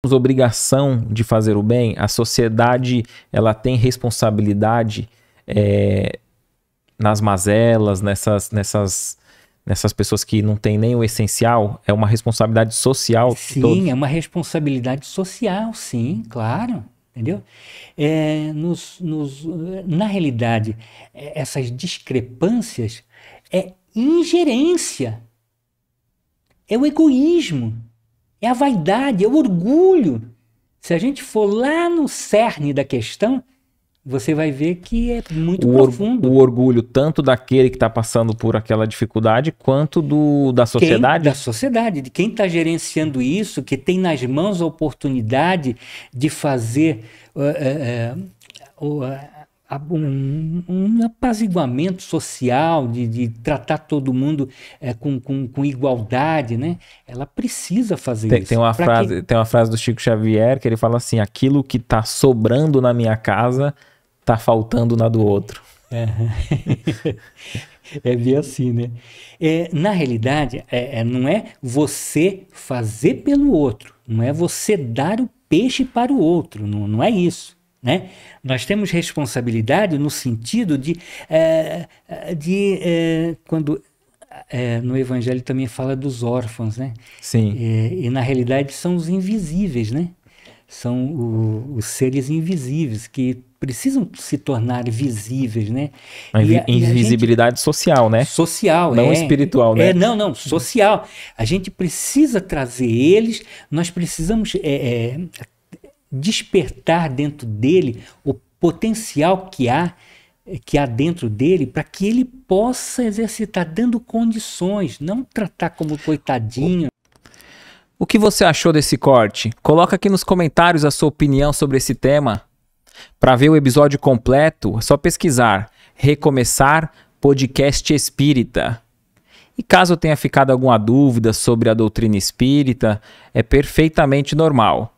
temos obrigação de fazer o bem, a sociedade ela tem responsabilidade é, nas mazelas, nessas, nessas, nessas pessoas que não têm nem o essencial, é uma responsabilidade social. Sim, todos. é uma responsabilidade social, sim, claro. Entendeu? É, nos, nos, na realidade, é, essas discrepâncias é ingerência, é o egoísmo. É a vaidade, é o orgulho. Se a gente for lá no cerne da questão, você vai ver que é muito o profundo. Or, o orgulho tanto daquele que está passando por aquela dificuldade, quanto do da sociedade. Quem, da sociedade, de quem está gerenciando isso, que tem nas mãos a oportunidade de fazer uh, uh, uh, um, um apaziguamento social, de, de tratar todo mundo é, com, com, com, igualdade, né? Ela precisa fazer tem, isso. Tem uma, frase, que... tem uma frase do Chico Xavier que ele fala assim: aquilo que está sobrando na minha casa está faltando na do outro. É. é, bem assim, né? É, na realidade, é, é, não é você fazer pelo outro, não é você dar o peixe para o outro, não, não é isso. Né? Nós temos responsabilidade no sentido de, é, de é, quando é, no Evangelho também fala dos órfãos, né? Sim. e na realidade são os invisíveis, né? São o, os seres invisíveis que precisam se tornar visíveis, né? A invi a, invisibilidade a gente, social, né? Social, não é, espiritual, né? É, não, não, social. A gente precisa trazer eles. Nós precisamos é, é despertar dentro dele o potencial que há que há dentro dele para que ele possa exercitar dando condições, não tratar como coitadinho. O que você achou desse corte? Coloca aqui nos comentários a sua opinião sobre esse tema. Para ver o episódio completo, é só pesquisar Recomeçar Podcast Espírita. E caso tenha ficado alguma dúvida sobre a doutrina espírita, é perfeitamente normal